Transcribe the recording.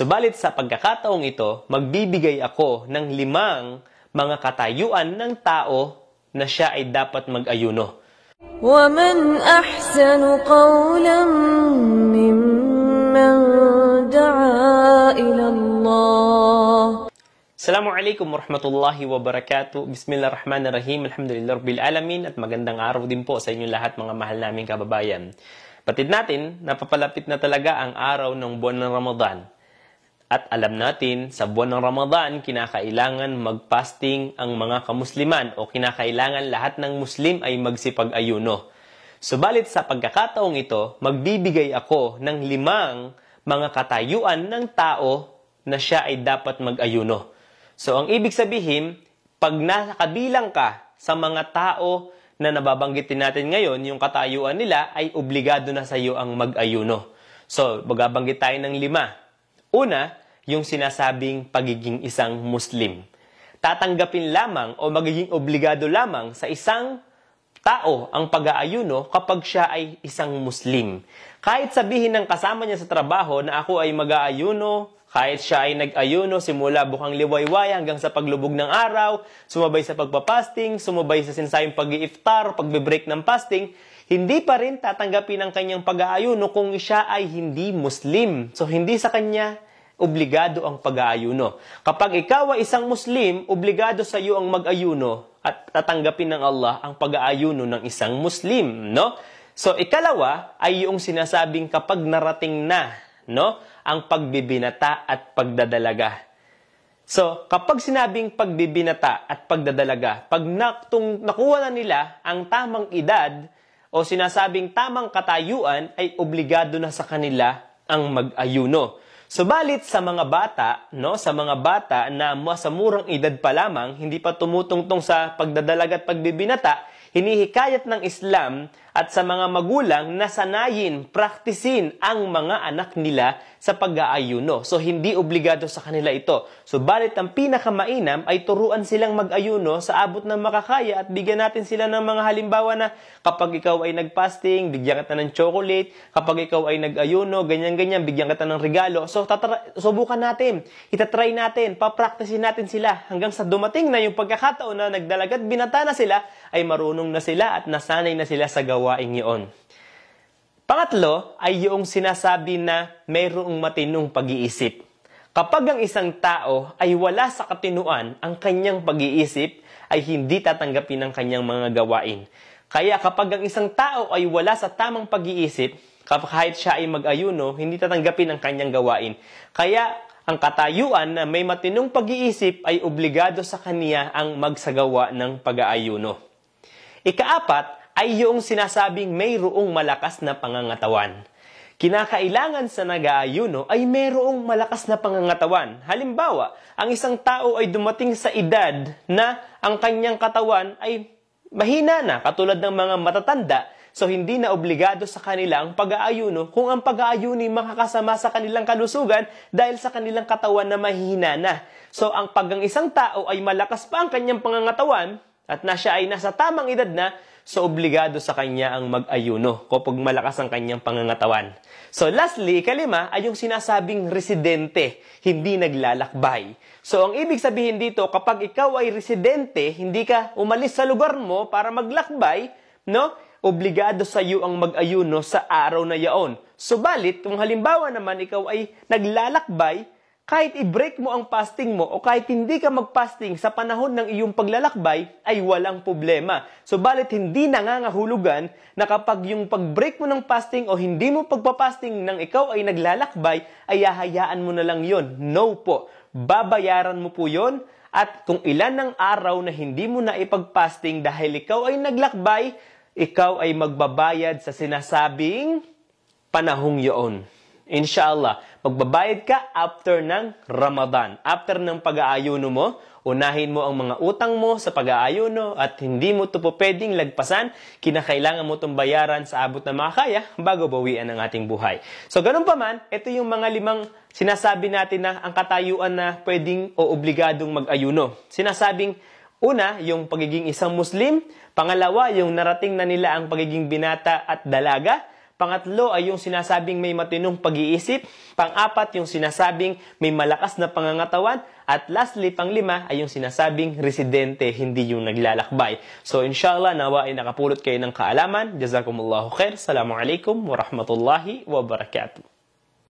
Subalit sa pagkakataong ito, magbibigay ako ng limang mga katayuan ng tao na siya ay dapat mag-ayuno. وَمَنْ أَحْسَنُ قَوْلًا مِمَّنْ دَعَا إِلَى اللَّهِ Assalamu alaikum warahmatullahi wabarakatuh. Bismillahirrahmanirrahim. Alhamdulillah rabbil alamin at magandang araw din po sa inyong lahat mga mahal naming kababayan. Patid natin, napapalapit na talaga ang araw ng buwan ng Ramadan. At alam natin, sa buwan ng Ramadan, kinakailangan mag-fasting ang mga kamusliman o kinakailangan lahat ng Muslim ay magsipag-ayuno. Subalit sa pagkakataong ito, magbibigay ako ng limang mga katayuan ng tao na siya ay dapat mag-ayuno. So ang ibig sabihin, pag nakabilang ka sa mga tao na nababanggitin natin ngayon, yung katayuan nila ay obligado na sa iyo ang mag-ayuno. So, magabanggit tayo ng lima. Una, yung sinasabing pagiging isang Muslim. Tatanggapin lamang o magiging obligado lamang sa isang tao ang pag-aayuno kapag siya ay isang Muslim. Kahit sabihin ng kasama niya sa trabaho na ako ay mag-aayuno, kahit siya ay nag-ayuno simula bukang liwayway hanggang sa paglubog ng araw, sumabay sa pagpapasting, sumabay sa sinsayang pag-iiftar, pagbe-break ng fasting, hindi pa rin tatanggapin ang kanyang pag-aayuno kung siya ay hindi Muslim. So hindi sa kanya obligado ang pag-aayuno. Kapag ikaw ay isang Muslim, obligado sa iyo ang mag-ayuno at tatanggapin ng Allah ang pag-aayuno ng isang Muslim, no? So ikalawa ay yung sinasabing kapag narating na, no, ang pagbibinata at pagdadalaga. So, kapag sinabing pagbibinata at pagdadalaga, pag naktong nakuha na nila ang tamang edad o sinasabing tamang katayuan, ay obligado na sa kanila ang mag-ayuno. Subalit sa mga bata, no, sa mga bata na sa murang edad pa lamang, hindi pa tumutungtong sa pagdadalag at pagbibinata, hinihikayat ng Islam at sa mga magulang na sanayin, praktisin ang mga anak nila sa pag-aayuno. So, hindi obligado sa kanila ito. So, balit ang pinakamainam ay turuan silang mag-ayuno sa abot ng makakaya at bigyan natin sila ng mga halimbawa na kapag ikaw ay nag-fasting, bigyan kita ng chocolate, kapag ikaw ay nag-ayuno, ganyan-ganyan, bigyan kita ng regalo. So, tatra- subukan natin, itatry natin, papraktisin natin sila hanggang sa dumating na yung pagkakataon na nagdalagat binata na sila, ay marunong na sila at nasanay na sila sa gawa gawaing iyon. Pangatlo ay yung sinasabi na mayroong matinong pag-iisip. Kapag ang isang tao ay wala sa katinuan ang kanyang pag-iisip, ay hindi tatanggapin ang kanyang mga gawain. Kaya kapag ang isang tao ay wala sa tamang pag-iisip, kahit siya ay mag-ayuno, hindi tatanggapin ang kanyang gawain. Kaya ang katayuan na may matinong pag-iisip ay obligado sa kaniya ang magsagawa ng pag-aayuno. Ikaapat ay yung sinasabing mayroong malakas na pangangatawan. Kinakailangan sa nag-aayuno ay mayroong malakas na pangangatawan. Halimbawa, ang isang tao ay dumating sa edad na ang kanyang katawan ay mahina na, katulad ng mga matatanda, so hindi na obligado sa kanila ang pag-aayuno kung ang pag-aayuno ay makakasama sa kanilang kalusugan dahil sa kanilang katawan na mahina na. So ang pag ang isang tao ay malakas pa ang kanyang pangangatawan, at na siya ay nasa tamang edad na, so obligado sa kanya ang mag-ayuno kapag malakas ang kanyang pangangatawan. So lastly, ikalima ay yung sinasabing residente, hindi naglalakbay. So ang ibig sabihin dito, kapag ikaw ay residente, hindi ka umalis sa lugar mo para maglakbay, no? Obligado sa iyo ang mag-ayuno sa araw na yaon. Subalit, kung halimbawa naman ikaw ay naglalakbay, kahit i-break mo ang fasting mo o kahit hindi ka mag-fasting sa panahon ng iyong paglalakbay, ay walang problema. So balit hindi nangangahulugan na kapag yung pag-break mo ng fasting o hindi mo pagpapasting nang ikaw ay naglalakbay, ay hahayaan mo na lang yon. No po. Babayaran mo po yon at kung ilan ng araw na hindi mo na ipag-fasting dahil ikaw ay naglakbay, ikaw ay magbabayad sa sinasabing panahong yon. Inshallah, magbabayad ka after ng Ramadan. After ng pag-aayuno mo, unahin mo ang mga utang mo sa pag-aayuno at hindi mo ito po pwedeng lagpasan. Kinakailangan mo itong bayaran sa abot na makakaya bago bawian ang ating buhay. So, ganun pa man, ito yung mga limang sinasabi natin na ang katayuan na pwedeng o obligadong mag-ayuno. Sinasabing, Una, yung pagiging isang Muslim. Pangalawa, yung narating na nila ang pagiging binata at dalaga. Pangatlo ay yung sinasabing may matinong pag-iisip. Pang-apat, yung sinasabing may malakas na pangangatawan. At lastly, pang-lima ay yung sinasabing residente, hindi yung naglalakbay. So inshallah, nawa ay nakapulot kayo ng kaalaman. Jazakumullahu khair. Assalamualaikum warahmatullahi wabarakatuh.